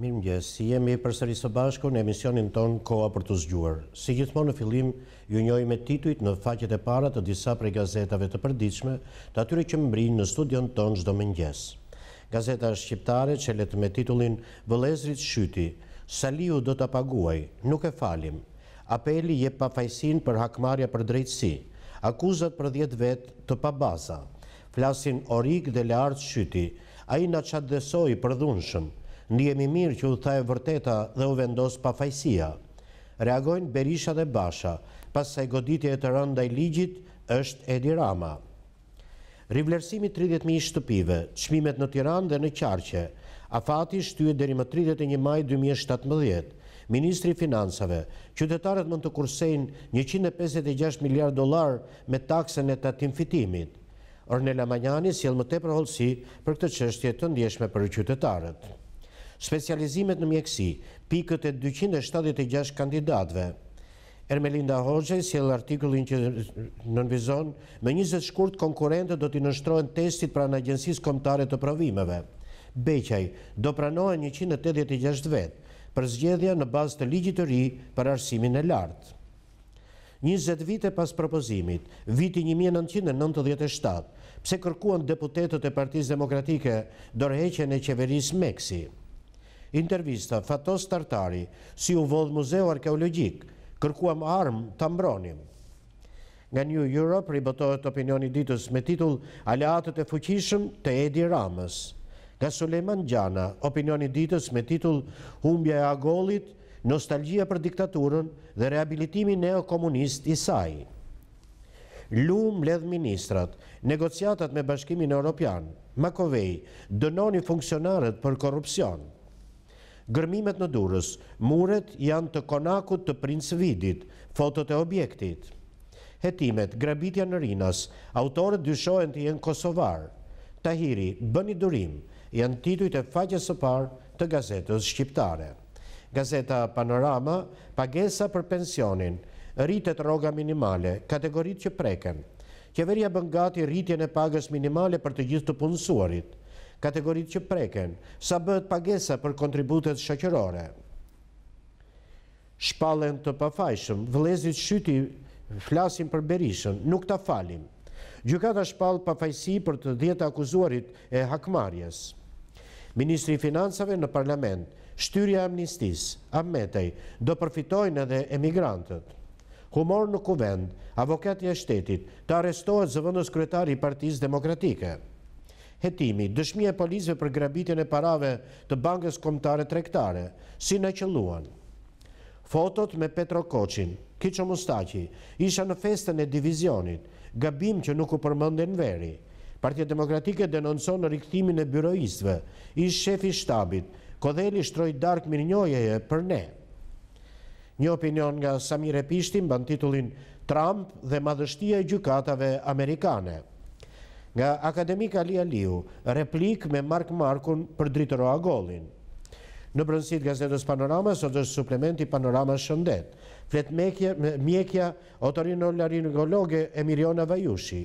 Mirë mëgjes, si jemi përsëri së bashku në emisionin tonë Koa për të zgjuar. Si gjithmonë në filim, ju njoj me tituit në faqet e para të disa prej gazetave të përdiqme të atyre që mbrinë në studion tonë gjdo mëngjes. Gazeta Shqiptare që letë me titullin Vëlezrit Shyti, Saliu do të paguaj, nuk e falim. Apeli je pa fajsin për hakmarja për drejtësi, akuzat për 10 vetë të pa baza. Flasin Orik dhe Lartë Shyti, a i nga qatë dhesoj për dhunshëm, ndihemi mirë që u tha e vërteta dhe u vendos pa fajsia. Reagojnë Berisha dhe Basha, pas sa i goditje e të rënda i ligjit është Edi Rama. Rivlerësimi 30.000 shtëpive, qmimet në Tiran dhe në Qarqe, afati shtyë dheri më 31 maj 2017, Ministri Finansave, qytetarët mund të kursejnë 156 miljard dolar me taksen e tatim fitimit. Ornella Manjani si elë më te përholësi për këtë qështje të ndjeshme për qytetarët specializimet në mjekësi, pikët e 276 kandidatve. Ermelinda Hoxhej si e lë artikullin që nënvizon, me 20 shkurt konkurente do t'i nështrojnë testit pra në agjensis komptare të provimeve. Beqaj, do pranojnë 186 vetë, për zgjedhja në bazë të ligjit të ri për arsimin e lartë. 20 vite pas propozimit, viti 1997, pse kërkuan deputetet e partiz demokratike dorheqen e qeveris Meksi intervista Fatos Tartari, si u vodhë muzeu arkeologjik, kërkuam armë të mbronim. Nga New Europe ribotohet opinioni ditës me titull Aleatët e fuqishëm të Edi Ramës. Nga Suleman Gjana, opinioni ditës me titull Humbja e Agolit, Nostalgia për diktaturën dhe rehabilitimi neokomunist i saj. Lumë ledhë ministrat, negociatat me bashkimin e Europian, Makovej, dënoni funksionaret për korupcionë. Gërmimet në durës, muret janë të konakut të princ vidit, fotot e objektit. Hetimet, grabitja në rinas, autorët dyshojnë të jenë Kosovar. Tahiri, bëni durim, janë titujt e faqës së parë të gazetës shqiptare. Gazeta Panorama, pagesa për pensionin, rritet roga minimale, kategorit që preken. Kjeveria bëngati rritjen e pagës minimale për të gjithë të punësuarit – kategorit që preken, sa bëhet pagesa për kontributet shakërore. Shpallën të pafajshëm, vëlezit shyti flasin për berishën, nuk ta falim. Gjukata shpallë pafajsi për të djetë akuzuarit e hakmarjes. Ministri Finansave në Parlament, Shtyria Amnistis, Ammetaj, do përfitojnë edhe emigrantët. Humor në kuvend, avokatja shtetit, të arrestohet zëvëndës kretari i Partisë Demokratike hetimi, dëshmi e polizve për grabitin e parave të bankës komtare trektare, si në qëlluan. Fotot me Petro Koqin, Kicho Mustaci, isha në festën e divizionit, gabim që nuk u përmënden veri. Partia Demokratike denonëso në rikëtimin e bjëroistve, ish shefi shtabit, kodheli shtroj dark njojeje për ne. Një opinion nga Samire Pishtin ban titullin Trump dhe madhështia e gjukatave amerikane nga Akademik Ali Aliu, replik me Mark Markun për dritëro a golin. Në brënsit gazetës Panorama, sot është suplementi Panorama Shëndet, flet mjekja otorino larinologe Emiriona Vajushi,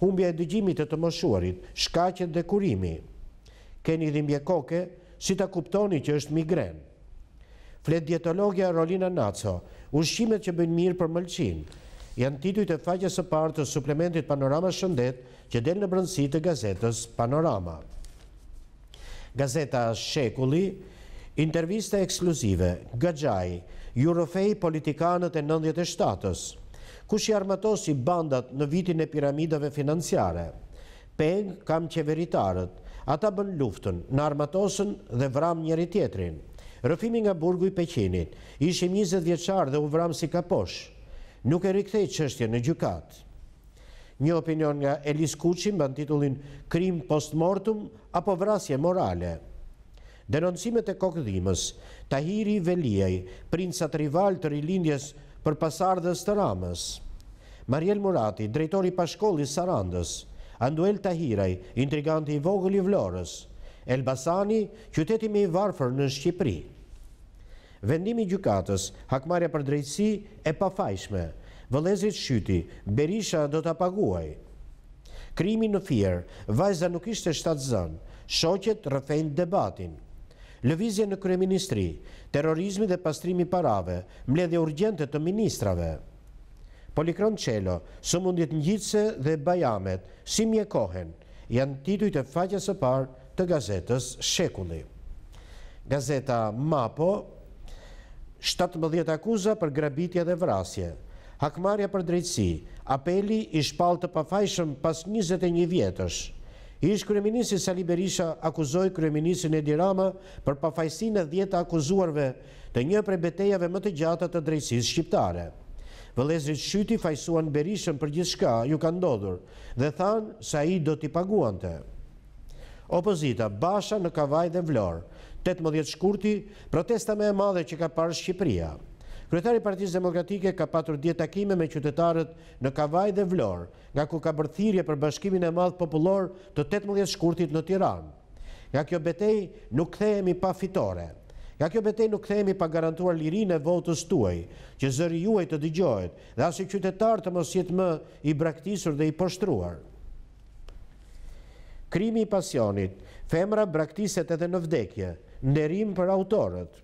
humbja e dygjimit të të moshuarit, shkacjet dhe kurimi. Keni dhimbje koke, si ta kuptoni që është migren. Flet dietologja Rolina Naco, ushqimet që bëjnë mirë për mëlqin, janë tituj të faqës e partë të suplementit Panorama Shëndet, që delë në brëndësi të gazetës Panorama. Gazeta Shekulli, interviste ekskluzive, Gajaj, Eurofej politikanët e 97-ës, kush i armatosi bandat në vitin e piramidave financiare, peng kam qeveritarët, ata bën luftën, në armatosën dhe vram njëri tjetrin, rëfimi nga burgu i Pekinit, ishim 20 vjeqar dhe u vram si kaposh, nuk e rikthej qështje në gjukatë një opinion nga Elis Kuqim bën titullin krim postmortum apo vrasje morale. Denoncimet e kokëdhimës, Tahiri Veliej, princat rival të rilindjes për pasardhës të ramës, Mariel Murati, drejtori pashkolli Sarandës, Anduel Tahiraj, intriganti i vogëli vlorës, Elbasani, qyteti i varfër në Shqipëri. Vendimi gjukatës, hakmarja për drejtësi e pafajshme, vëlezit shyti, Berisha do të paguaj. Krimi në firë, vajza nuk ishte shtatë zënë, shoqet rëfejnë debatin. Lëvizje në kreministri, terorizmi dhe pastrimi parave, mledhe urgjente të ministrave. Polikron qelo, së mundit njitëse dhe bajamet, si mje kohen, janë tituj të faqës e parë të gazetës Shekulli. Gazeta Mapo, 17 akuza për grabitja dhe vrasje, hakmarja për drejtësi, apeli i shpal të pafajshëm pas 21 vjetësh. Ish Kryeminisi Sali Berisha akuzoi Kryeminisin Edi Rama për pafajsin e djeta akuzuarve të një prej betejave më të gjata të drejtësis shqiptare. Vëlezrit shyti fajsuan Berishën për gjithë shka ju ka ndodhur dhe thanë sa i do t'i paguante. Opozita, basha në kavaj dhe vlorë, 18 shkurti, protesta me e madhe që ka parë Shqipëria. Kryetari Partisë Demokratike ka patur djetë takime me qytetarët në Kavaj dhe Vlorë, nga ku ka bërthirje për bashkimin e madhë popullor të 18 shkurtit në Tiranë. Nga kjo betej nuk thejemi pa fitore. Nga kjo betej nuk thejemi pa garantuar lirin e votës tuaj, që zëri juaj të digjojt dhe asë i qytetarë të mos jetë më i braktisur dhe i poshtruar. Krimi i pasionit, femra braktiset edhe në vdekje, nderim për autorët,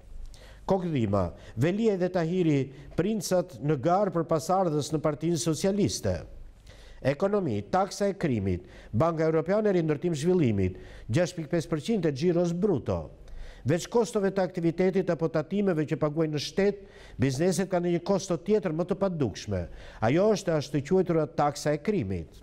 Kokë dhima, e dhe tahiri prinsat në garë për pasardhës në partinë socialiste. Ekonomi, taksa e krimit, Banka Europian e rindërtim zhvillimit, 6.5% e gjiros bruto. Veç kostove të aktivitetit apo të që paguaj në shtetë, bizneset ka në një kosto tjetër më të padukshme. Ajo është ashtë të quajtë taksa e krimit.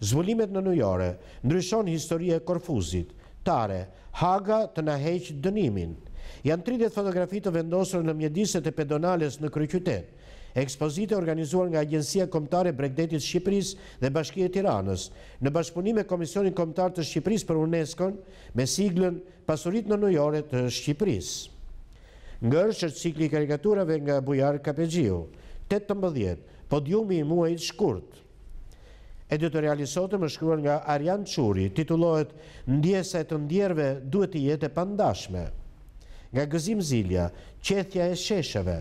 Zvullimet në nëjore, ndryshon historie e korfuzit, tare, haga të nëheqë heqë dënimin. Janë 30 fotografi të vendosur në mjediset e pedonales në kryqytet. Ekspozite e organizuar nga Agencia Komtare Bregdetit Shqipëris dhe Bashkije Tiranës. Në bashkëpunime Komisionin Komtar të Shqipëris për UNESCO me siglën pasurit në nëjore të Shqipëris. Nga është që cikli karikaturave nga Bujar Kapegjiu, 18, podjumi i muajt shkurt. Editoriali sotëm më shkruar nga Arjan Quri, titulojt Ndjesa e të ndjerve duhet i jetë e pandashme nga gëzim zilja, qethja e sheshëve,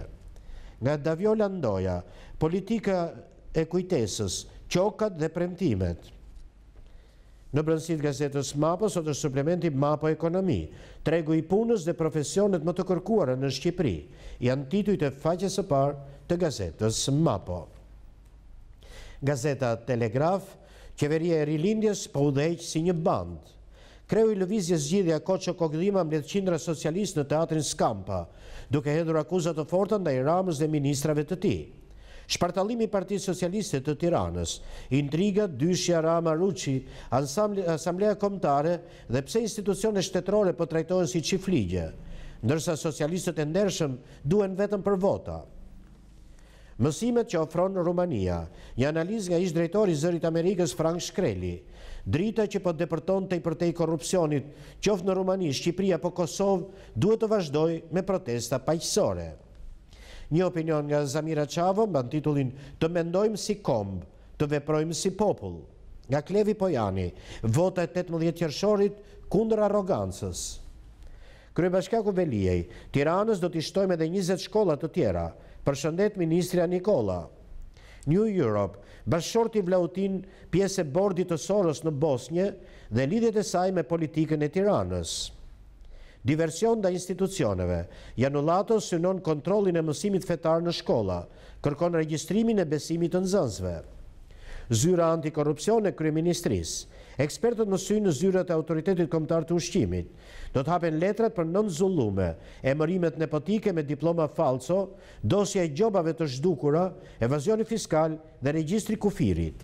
nga davjolla ndoja, politika e kujtesës, qokat dhe premtimet. Në brëndësit gazetës MAPO, sot është suplementi MAPO Ekonomi, tregu i punës dhe profesionet më të kërkuarë në Shqipëri, janë tituj të faqës e parë të gazetës MAPO. Gazeta Telegraf, qeveria e rilindjes po udheqë si një bandë, kreu i lëvizje zgjidhja koqë që kogdhima me qindra socialist në teatrin Skampa, duke hedhur akuzat të fortën dhe i ramës dhe ministrave të ti. Shpartalimi Parti Socialiste të Tiranës, Intrigat, Dyshja, Rama, Ruqi, Asamblea Komtare dhe pse institucione shtetrore për po trajtojnë si qifligje, nërsa socialistët e ndershëm duen vetëm për vota. Mësimet që ofronë Rumania, një analiz nga ishtë drejtori zërit Amerikës Frank Shkreli, drita që po depërton të i përtej korupcionit që në Rumani, Shqipria po Kosovë, duhet të vazhdoj me protesta pajqësore. Një opinion nga Zamira Qavo mba në titullin të mendojmë si kombë, të veprojmë si popullë. Nga Klevi Pojani, vota e 18 tjërshorit kundër arogancës. Kryë bashkaku Velijej, tiranës do t'ishtojme dhe 20 shkollat të tjera, për shëndet Ministria Nikola. New Europe, bashkëshorti vlautin pjesë e bordit të sorës në Bosnje dhe lidhjet e saj me politikën e tiranës. Diversion dhe institucioneve, janulato synon kontrolin e mësimit fetar në shkola, kërkon registrimin e besimit të nëzënzve. Zyra antikorupcion e kryeministrisë, Ekspertët më sy në zyrat e autoritetit komtar të ushqimit do të hapen letrat për nëmë zullume, e mërimet në potike me diploma falco, dosja e gjobave të shdukura, evazioni fiskal dhe registri kufirit.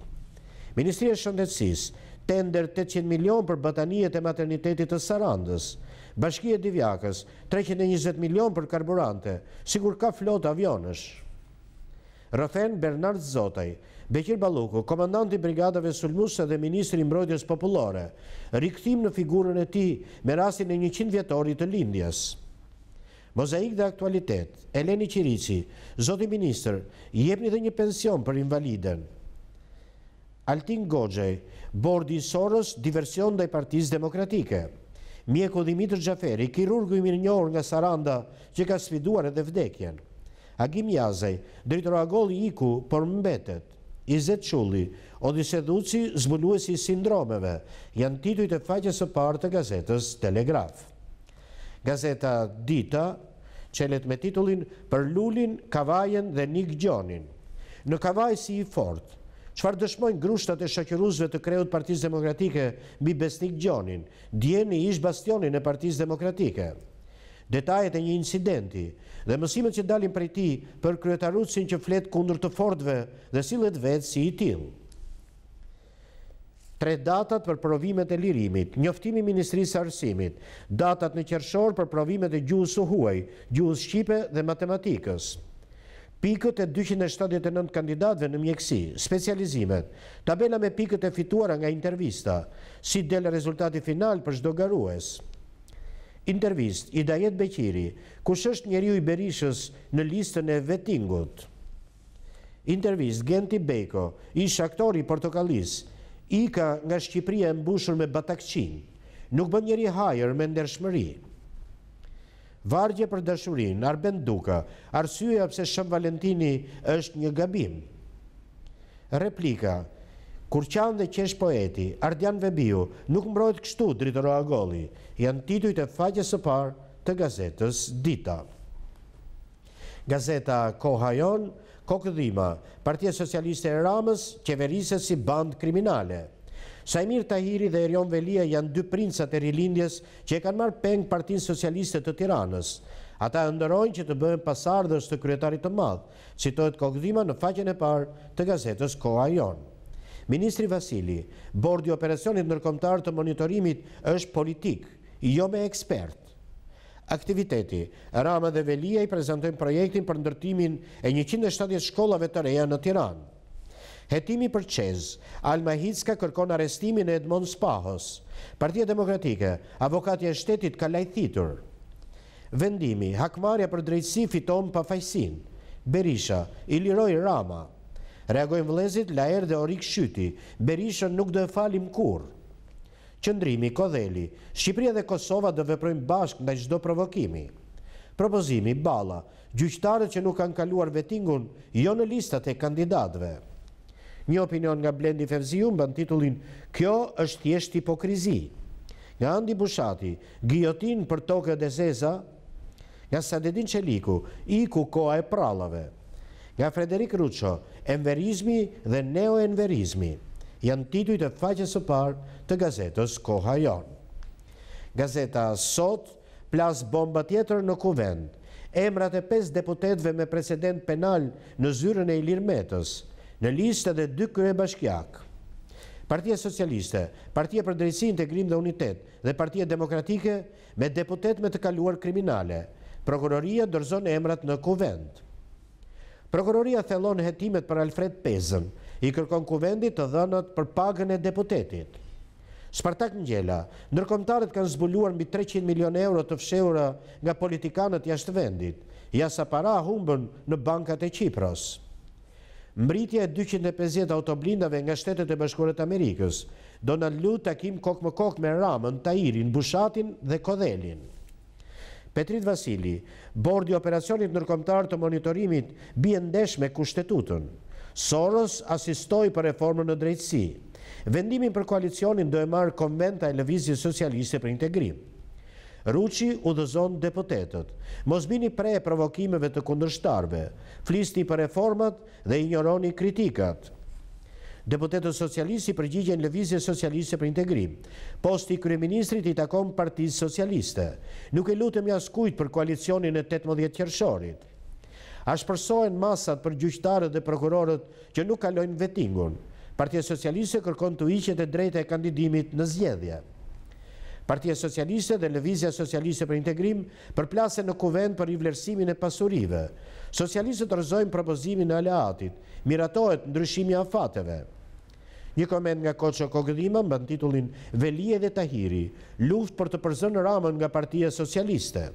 Ministrija Shëndetsis, tender 800 milion për bataniet e maternitetit të Sarandës, bashkije divjakës, 320 milion për karburante, sigur ka flot avionësh. Rëfen Bernard Zotaj, Bekir Baluku, komandanti brigadave Sulmusa dhe Ministri Mbrojtjes Populore, rikëtim në figurën e ti me rastin e 100 vjetorit të lindjes. Mozaik dhe aktualitet, Eleni Qirici, Zoti Minister, jepni dhe një pension për invaliden. Altin Gojej, bordi i Soros, diversion dhe i partiz demokratike. Mjeko Dimitrë Gjaferi, kirurgu i mirë njohër nga Saranda që ka sfiduar edhe vdekjen. Agim Jazaj, dritëro agoli iku, por mbetet. Izet Qulli, Dhuci, zbuluesi sindromeve, janë titujt të faqës së partë të gazetës Telegraf. Gazeta Dita qelet me titullin Për Lulin, Kavajen dhe Nik Gjonin. Në Kavaj si i fort, qëfar dëshmojnë grushtat e shakjëruzve të kreut partiz demokratike mi Besnik Gjonin, djeni ish bastionin e partiz demokratike. Detajet e një incidenti, dhe mësimet që dalin për ti për kryetarutësin që fletë kundur të fordve dhe silet vetë si i tilë. Tre datat për provimet e lirimit, njoftimi Ministrisë Arsimit, datat në qershor për provimet e gjuhës u huaj, gjuhës Shqipe dhe Matematikës. Pikët e 279 kandidatve në mjekësi, specializimet, tabela me pikët e fituara nga intervista, si del rezultati final për garuesë intervist i Dajet Beqiri, kush është njeri u i berishës në listën e vetingut. Intervist Genti Beko, i shaktori portokalis, i ka nga Shqipria e mbushur me batakqin nuk bë njeri hajër me ndershmëri. Vargje për dëshurin, Arben Duka, arsyeja pëse Shëm Valentini është një gabim. Replika, Kur qanë dhe qesh poeti, Ardian Vebiu nuk mbrojt kështu dritë roa goli, janë tituj të faqës së parë të gazetës Dita. Gazeta Kohajon, Kokëdhima, Partia Socialiste e Ramës, qeverise si band kriminale. Saimir Tahiri dhe Erion Velia janë dy prinsat e rilindjes që e kanë marë pengë partinë socialiste të tiranës. Ata e ndërojnë që të bëhen pasardhës të kryetarit të madhë, si Kokëdhima në faqen e parë të gazetës Kohajon. Ministri Vasili, bordi operacionit nërkomtar të monitorimit është politik, jo me ekspert. Aktiviteti, rama dhe velia i prezentojnë projektin për ndërtimin e 170 shkollave të reja në Tiran. Hetimi për qez, Alma Hicka kërkon arestimin e Edmond Spahos. Partia Demokratike, avokatje e shtetit ka lajthitur. Vendimi, hakmarja për drejtsi fiton pa fajsin. Berisha, i liroj rama. Reagojnë vëlezit la erë dhe orik shyti, berishën nuk dhe falim kur. Qëndrimi, kodheli, Shqipria dhe Kosova dhe veprojnë bashk nga gjdo provokimi. Propozimi, bala, gjyqtarët që nuk kanë kaluar vetingun, jo në listat e kandidatve. Një opinion nga Blendi Fevziu mba në titullin Kjo është jeshtë hipokrizi. Nga Andi Bushati, Gjotin për toke dhe zeza. Nga Sadedin Qeliku, Iku koa e pralave. Nga Frederik Ruqo, enverizmi dhe neoenverizmi janë tituj të faqës e parë të gazetës Koha Jon. Gazeta Sot plasë bomba tjetër në kuvend, emrat e 5 deputetve me president penal në zyrën e Ilir Metës, në listë dhe dy kërë e bashkjak. Partia Socialiste, Partia për Drejsi Integrim dhe Unitet dhe Partia Demokratike me deputet me të kaluar kriminale, prokuroria dërzon emrat në kuvendë. Prokuroria thelon hetimet për Alfred Pezën, i kërkon kuvendit të dhënët për pagën e deputetit. Spartak Njela, nërkomtarët kanë zbuluar mbi 300 milion euro të fsheura nga politikanët jashtë vendit, jasa para humbën në bankat e Qipros. Mbritja e 250 autoblindave nga shtetet e bashkurët Amerikës, Donald Lu takim kokë më kokë me ramën, tajirin, bushatin dhe kodhelin. Petrit Vasili, bordi operacionit nërkomtar të monitorimit bie ndesh me kushtetutën. Soros asistoj për reformën në drejtsi. Vendimin për koalicionin do e marë konventa e levizit socialiste për integrim. Ruqi u dhezon depotetet. Mosbini pre e provokimeve të kundërshtarve, flisti për reformat dhe ignoroni kritikat deputetët socialisti përgjigjen levizje socialiste për integrim. Posti kryeministrit i takon partijës socialiste. Nuk e lutëm jaskujt për koalicionin e 18 kjershorit. Ashtë përsojnë masat për gjyqtarët dhe prokurorët që nuk kalojnë vetingun. Partia socialiste kërkon të iqet e drejta e kandidimit në zjedhje. Partia Socialiste dhe Lëvizja Socialiste për Integrim përplase në kuvend për i vlerësimin e pasurive. Socialistët rëzojnë propozimin e aleatit, Miratohet ndryshimi a fateve. Një komend nga koqë kogëdhima mbën titullin Velie dhe Tahiri, luft për të përzën ramën nga partia socialiste.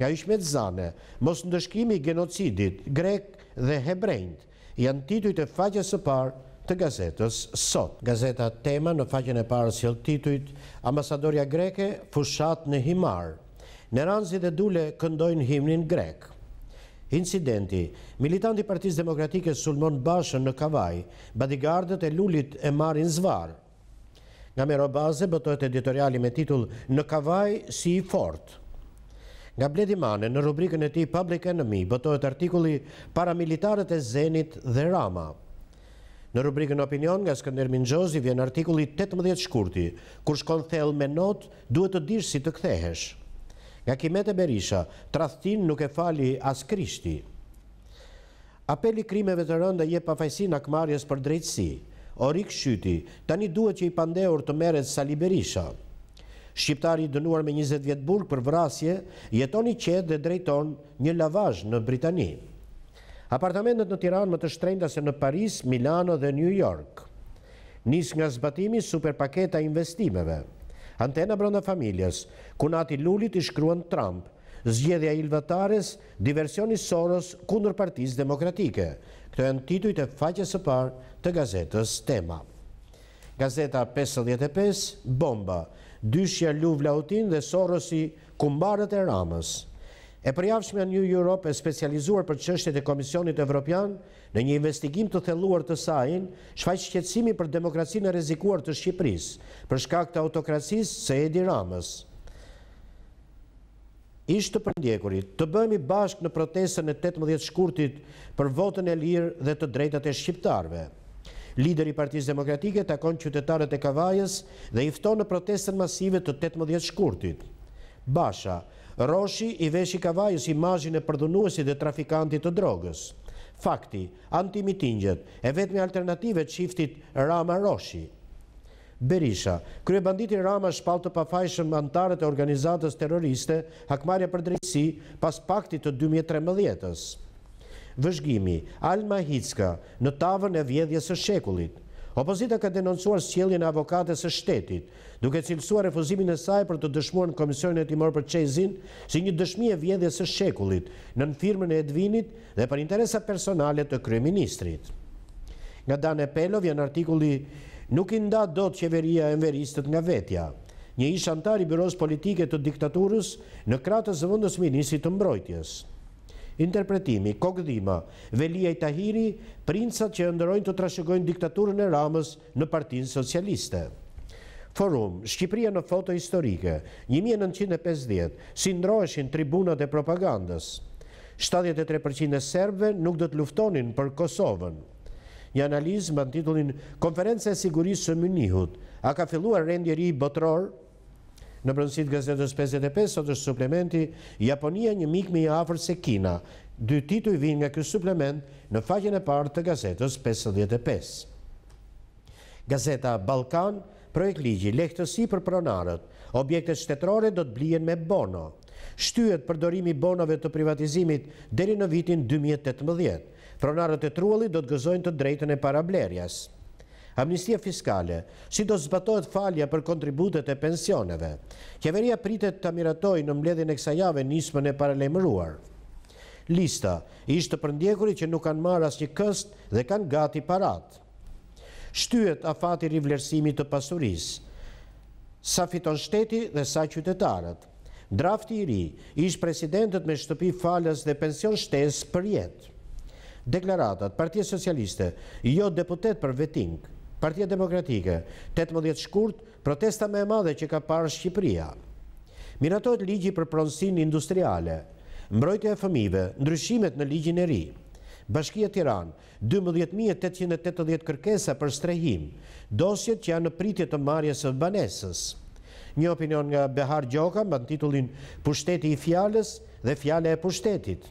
Nga ishmet zane, mos ndëshkimi genocidit, grek dhe hebrejnët, janë tituit e faqës së parë të gazetës sot. Gazeta tema në faqën e parës jelë titujt Ambasadoria Greke fushat në Himarë. Në ranzit e dule këndojnë himnin grek. Incidenti, militanti partiz demokratike Sulmon Bashën në Kavaj, badigardët e lullit e marin zvar. Nga mero baze, bëtojt editoriali me titull Në Kavaj si i fort. Nga bledimane, në rubrikën e ti Public Enemy, bëtojt artikulli Paramilitarët e Zenit dhe Rama. Në rubrikën Opinion, nga Skander Minxozi, vjen artikulli 18 shkurti, kur shkon thell me not, duhet të dirë si të kthehesh. Nga kimet e Berisha, trastin nuk e fali as krishti. Apeli krimeve të rënda je pafajsi në akmarjes për drejtsi. O rikë shyti, tani duhet që i pandeur të meret sali Berisha. Shqiptari dënuar me 20 vjetë burg për vrasje, jeton i qedë dhe drejton një lavaj në Britani. Apartamentet në Tiran më të shtrejnda se në Paris, Milano dhe New York. Nisë nga zbatimi super paketa investimeve antena brënda familjes, kunati lullit i shkruan Trump, zgjedhja ilvatares, diversioni Soros kundër partiz demokratike. Këto janë tituj të faqe së par të gazetës tema. Gazeta 55, bomba, dyshja Luv Lautin dhe Sorosi kumbarët e ramës e përjavshmja New Europe e specializuar për qështet e Komisionit Evropian në një investigim të theluar të sajnë shfaq shqetsimi për demokracinë e rezikuar të Shqipëris, për shkak të autokracis se Edi Ramës. Ishtë të përndjekurit, të bëmi bashk në protesën e 18 shkurtit për votën e lirë dhe të drejtat e Shqiptarve. Lideri Partisë Demokratike takon qytetarët e Kavajës dhe ifton në protesën masive të 18 shkurtit. Basha, Roshi i veshi kavajës imajin e përdhunuesi dhe trafikantit të drogës. Fakti, antimitingjet e vetëmi alternative qiftit Rama Roshi. Berisha, krye banditi Rama shpal të pafajshën mantarët e organizatës terroriste hakmarja për drejtësi pas paktit të 2013-ës. Vëzhgimi, Alma Hicka në tavën e vjedhjes e shekullit, Opozita ka denoncuar sjeljen e avokates së shtetit, duke cilësuar refuzimin e saj për të dëshmuar në Komisionin e Timor për Qezin si një dëshmi e vjedhjes së shekullit në në firmën e Edvinit dhe për interesa personale të kryeministrit. Nga Dane Pelo vjen artikuli Nuk i nda do të qeveria e mveristët nga vetja, një ishantar i bëros politike të diktaturës në kratës dhe vëndës minisit të mbrojtjes interpretimi, kogdhima, velia i tahiri, princat që ndërojnë të trashëgojnë diktaturën e ramës në partinë socialiste. Forum, Shqipria në foto historike, 1950, si ndroeshin tribunat e propagandës. 73% e serbve nuk dhëtë luftonin për Kosovën. Një analizë më në titullin Konferenca e Sigurisë së Mynihut, a ka filluar rendjeri botror Në brëndësit gazetës 55, sot është suplementi Japonia një mikmi i afer se Kina. Dy tituj vinë nga kësë suplement në faqen e partë të gazetës 55. Gazeta Balkan, projekt ligji, lehtësi për pronarët, objekte shtetrore do të blien me bono. Shtyët përdorimi bonove të privatizimit deri në vitin 2018. Pronarët e truali do të gëzojnë të drejten e parablerjas amnistia fiskale, si do zbatojt falja për kontributet e pensioneve. Kjeveria pritet të amiratoj në mbledhin e kësajave nismën e paralemruar. Lista ishte përndjekurit që nuk kanë marrë as një këst dhe kanë gati parat. Shtyet a fati rivlerësimi të pasuris, sa fiton shteti dhe sa qytetarët. Drafti i ri ishtë presidentët me shtëpi falës dhe pension shtesë për jetë. Deklaratat, partijës socialiste, jo deputet për vetingë, Partia Demokratike, 18 shkurt, protesta me e madhe që ka parë Shqipria. Miratojt ligji për pronsin industriale, Mbrojtje e fëmive, ndryshimet në ligjin e ri. Bashkia Tiran, 12.880 kërkesa për strehim, dosjet që janë në pritje të marjes e banesës. Një opinion nga Behar Gjoka, më të titullin Pushteti i fjales dhe fjale e pushtetit.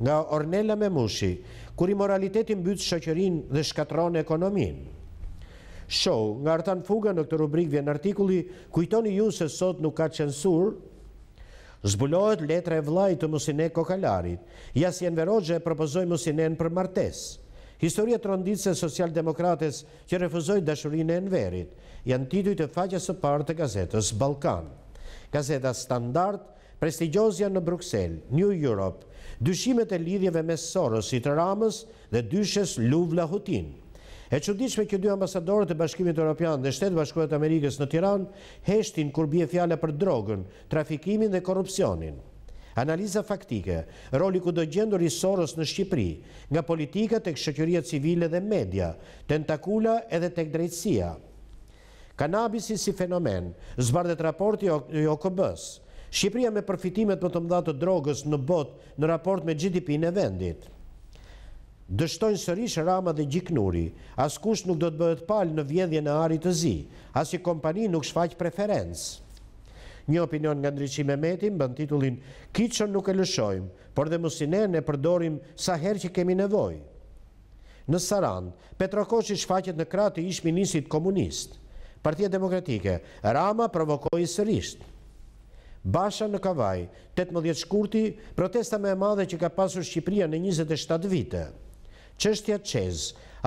Nga Ornella Memushi, kuri moralitetin bytë shëqërin dhe shkatron ekonominë show. Nga rëtan fuga në këtë rubrik vjen artikuli, kujtoni ju se sot nuk ka censur, zbulohet letra e vlaj të musine kokalarit. Jasjen e propozoj musinen për martes. Historia të rënditse socialdemokrates që refuzoj dashurinë e nverit, janë tituj të faqës së partë të gazetës Balkan. Gazeta Standard, prestigjozja në Bruxelles, New Europe, dyshimet e lidhjeve mes Soros i të Ramës dhe dyshes Luvla Hutinë. E qëdishme kjo dy ambasadorët e Bashkimit Europian dhe Shtetë Bashkuet Amerikës në Tiran heshtin kur bje fjale për drogën, trafikimin dhe korupcionin. Analiza faktike, roli ku do gjendur i Soros në Shqipëri, nga politika të këshëqyria civile dhe media, tentakula edhe të këdrejtsia. Kanabisi si fenomen, zbardet raporti i OKB-s, Shqipëria me përfitimet më të mdha të drogës në bot në raport me GDP në vendit. Dështojnë sërish rama dhe gjiknuri, as kush nuk do të bëhet palë në vjedhje në arit të zi, as i kompani nuk shfaqë preferens. Një opinion nga ndryqime metin bën titullin, kiqën nuk e lëshojmë, por dhe musine në e përdorim sa her që kemi nevoj. Në Saran, Petro Koshi në kratë i ishë ministit komunist. Partia demokratike, rama provokoj sërisht. Basha në Kavaj, 18 shkurti, protesta me e madhe që ka pasur Shqipria në 27 vite. Qështja Qez,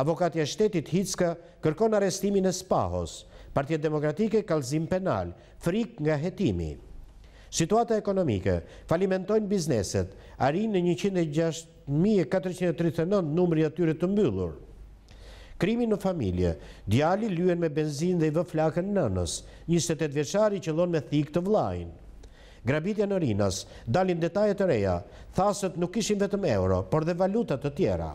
avokatja shtetit Hicka kërkon arestimin e spahos, partjet demokratike kalzim penal, frik nga hetimi. Situata ekonomike, falimentojnë bizneset, arinë në 106.439 numri atyre të mbyllur. Krimi në familje, djali lyen me benzin dhe i vëflakën nënës, 28 veçari që lonë me thikë të vlajnë. Grabitja në rinas, dalin detajet të reja, thasët nuk ishin vetëm euro, por dhe valutat të tjera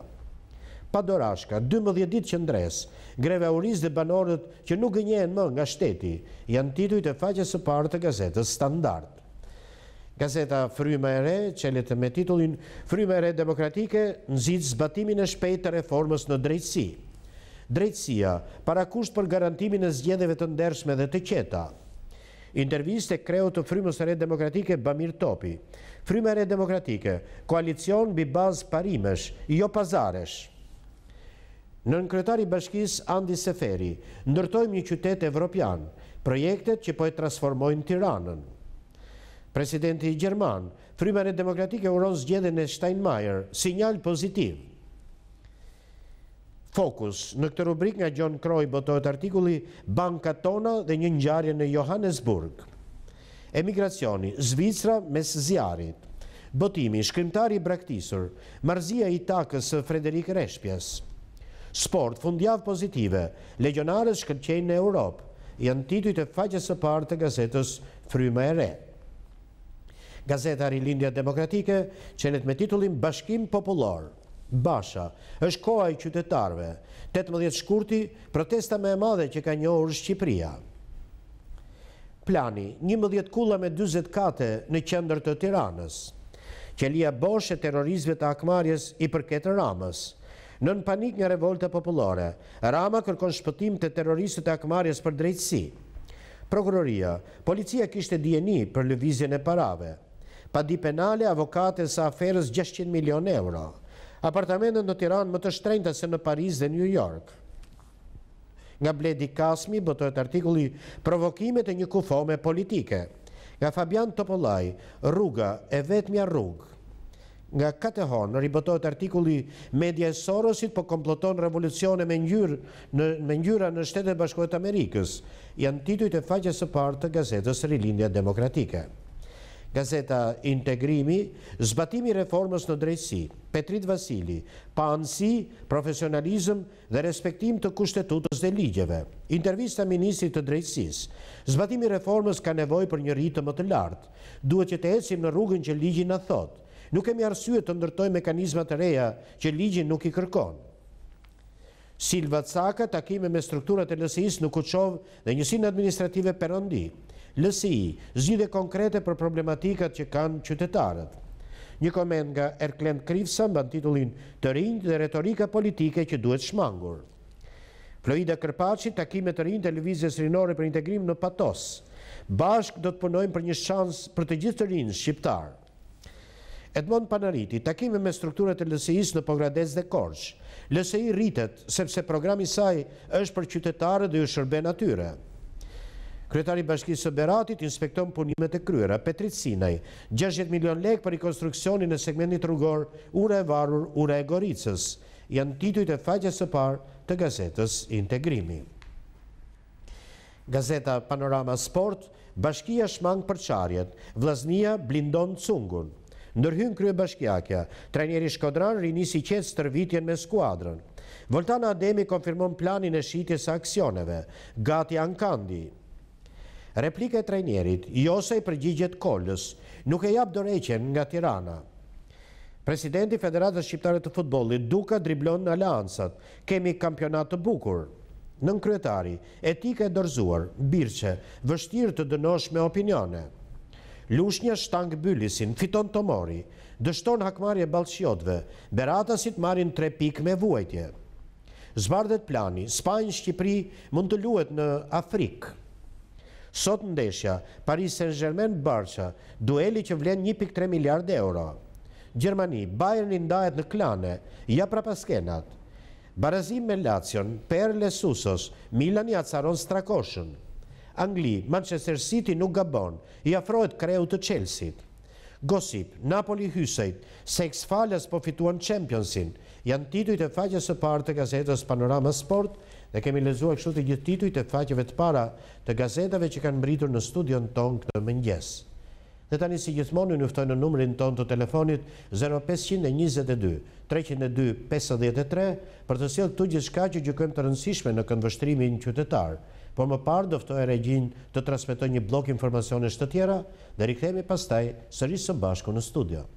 padorashka, 12 ditë që ndres, greve auris dhe banorët që nuk gënjen më nga shteti, janë tituj të faqës së parë të gazetës standart. Gazeta Fryma e Re, letë me titullin Fryma e Re Demokratike, nëzitë zbatimin e shpejt të reformës në drejtsi. Drejtsia, para kusht për garantimin e zgjedeve të ndershme dhe të qeta. Interviste kreu të Frymës Ere Re Demokratike Bamir Topi. Fryma e Re Demokratike, koalicion bi bazë parimesh, jo pazaresh. Në nënkretari bashkis Andi Seferi, ndërtojmë një qytet evropian, projektet që po e transformojnë Tiranën. Presidenti i Gjerman, frimane demokratike uron zgjede në Steinmeier, sinjal pozitiv. Fokus, në këtë rubrik nga John Croy botohet artikuli Banka tona dhe një njarje në Johannesburg. Emigracioni, Zvicra mes zjarit. Botimi, shkrimtari braktisur, marzia i takës Frederik Reshpjesë. Sport, fundjavë pozitive, legjonarës shkërqenjë në Europë, janë tituj të faqës së partë të gazetës Fryma e Re. Gazeta Rilindja Demokratike qenët me titullin Bashkim Popullor. Basha, është koha i qytetarve. 18 shkurti, protesta me e madhe që ka njohur Shqipria. Plani, 11 kula me 20 kate në qëndër të tiranës. Qelia boshë e terrorizve të akmarjes i përket ramës nën panik një revolte populore. Rama kërkon shpëtim të terroristët e akmarjes për drejtësi. Prokuroria, policia kishte djeni për lëvizjen e parave. Pa di penale, avokate sa aferës 600 milion euro. Apartamentën në Tiran më të shtrejnëta se në Paris dhe New York. Nga Bledi Kasmi bëtojt artikulli provokimet e një kufome politike. Nga Fabian Topolaj, rruga e vetëmja rrugë. Nga kate horë, në ribëtojt artikuli media e Sorosit, po komploton revolucione me njyra në shtetet bashkojt Amerikës, janë titujt e faqe së partë të gazetës Rilindja Demokratike. Gazeta Integrimi, zbatimi reformës në drejtësi, Petrit Vasili, pa ansi, profesionalizm dhe respektim të kushtetutës dhe ligjeve. Intervista Ministrit të drejtësis, zbatimi reformës ka nevoj për një rritë më të lartë, duhet që të ecim në rrugën që ligjin në thotë, Nuk kemi arsye të ndërtoj mekanizmat të reja që ligjin nuk i kërkon. Silva Caka takime me strukturat e lësijis nuk u qovë dhe njësinë administrative përëndi. LSI, zhjide konkrete për problematikat që kanë qytetarët. Një komen nga Erklen Krivsa mba në titullin të rinjë dhe retorika politike që duhet shmangur. Floida Kërpaci, takime të rinjë televizijës rinore për integrim në patos. Bashk do të punojmë për një shansë për të gjithë të rinjë shqiptarë. Edmond Panariti, takime me strukturat e lsi në Pogradec dhe Korç. LSI rritet, sepse programi saj është për qytetarë dhe ju shërben atyre. Kryetari Bashkisë së Beratit inspekton punimet e kryera, Petrit Sinaj, 60 milion lek për i konstruksioni e segmentit rrugor Ura e Varur, Ura e Goricës, janë titujt e faqës së parë të gazetës Integrimi. Gazeta Panorama Sport, Bashkia shmangë përqarjet, Vlasnia blindon cungun. Ndërhyn krye bashkjakja, trenjeri Shkodran rinisi qetës stërvitjen me skuadrën. Voltana Ademi konfirmon planin e shqitjes aksioneve, gati ankandi. Replika e trenerit, jose i përgjigjet kollës, nuk e jabë doreqen nga tirana. Presidenti Federatës Shqiptare të Futbolit duka driblon në alansat, kemi kampionat të bukur. Në nënkryetari, etike dërzuar, birqe, vështirë të dënosh me opinione. Lushnja Shtang Byllisin, Fiton Tomori, dështon hakmarje balqiotve, beratasit marin tre pik me vuajtje. Zbardet plani, Spajnë Shqipri mund të luet në Afrikë. Sot ndeshja, Paris Saint-Germain-Barça, dueli që vlen 1.3 miliard euro. Gjermani, Bayern ndajet në klane, ja prapaskenat. Barazim me Lacion, Perle Susos, Milani atësaron strakoshën. Angli, Manchester City nuk gabon, i afrohet kreu të Chelsea. Gossip, Napoli hysajt, Sex Falas po fituan Championsin, janë tituj të faqës së partë të gazetës Panorama Sport dhe kemi lezua kështu të gjithë tituj të faqëve të para të gazetave që kanë mbritur në studion tonë këtë mëngjes. Dhe tani si gjithmonu nëftojnë në numërin tonë të telefonit 0522 302 53 për të sjellë të gjithë shka që gjukëm të rëndësishme në këndvështrimin qytetarë por më parë doftoj e regjin të transmitoj një blok informacionisht të tjera, dhe rikëthemi pastaj sërisë së bashku në studio.